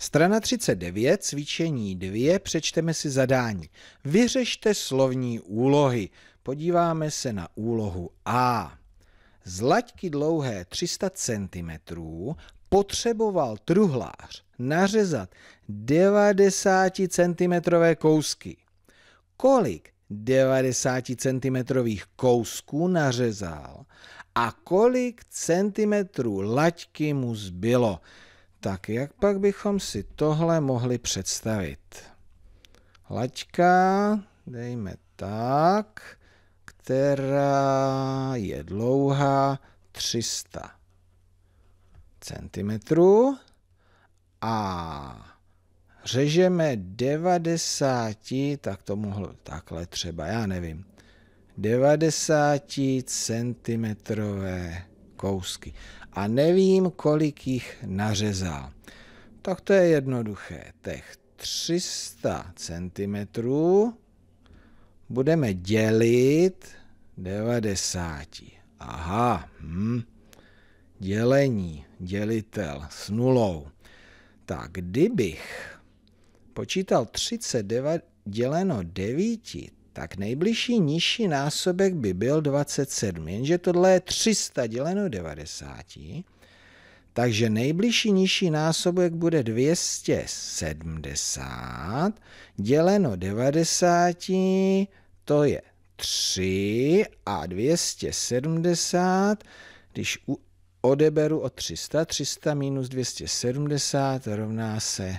Strana 39, cvičení 2, přečteme si zadání. Vyřešte slovní úlohy. Podíváme se na úlohu A. Z laťky dlouhé 300 cm potřeboval truhlář nařezat 90 cm kousky. Kolik 90 cm kousků nařezal a kolik centimetrů laťky mu zbylo? Tak jak pak bychom si tohle mohli představit? Laťka, dejme tak, která je dlouhá 300 centimetrů a řežeme 90, tak to mohlo takhle třeba, já nevím, 90 centimetrové kousky. A nevím, kolik jich nařezal. Tak to je jednoduché. Těch 300 cm budeme dělit 90. Aha, hm. dělení, dělitel s nulou. Tak kdybych počítal 39 děleno 9, tak nejbližší nižší násobek by byl 27, jenže tohle je 300 děleno 90, takže nejbližší nižší násobek bude 270 děleno 90, to je 3 a 270, když u, odeberu o 300, 300 minus 270 rovná se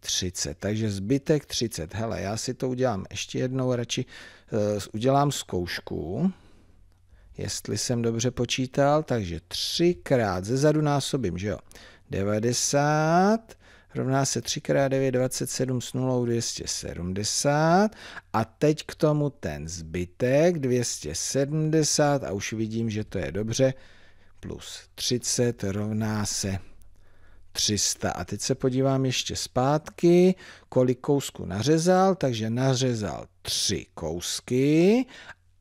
30, takže zbytek 30. Hele, já si to udělám ještě jednou, radši eh, udělám zkoušku, jestli jsem dobře počítal, takže třikrát ze zadu násobím, že jo, 90 rovná se 3 krát 9 27 s 0, 270 a teď k tomu ten zbytek 270 a už vidím, že to je dobře, plus 30 rovná se 300. A teď se podívám ještě zpátky, kolik kousků nařezal, takže nařezal 3 kousky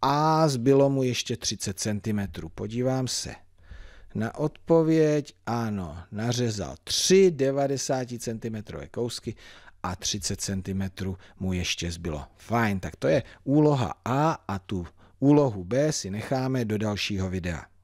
a zbylo mu ještě 30 cm. Podívám se na odpověď, ano, nařezal 3 90 cm kousky a 30 cm mu ještě zbylo. Fajn, tak to je úloha A a tu úlohu B si necháme do dalšího videa.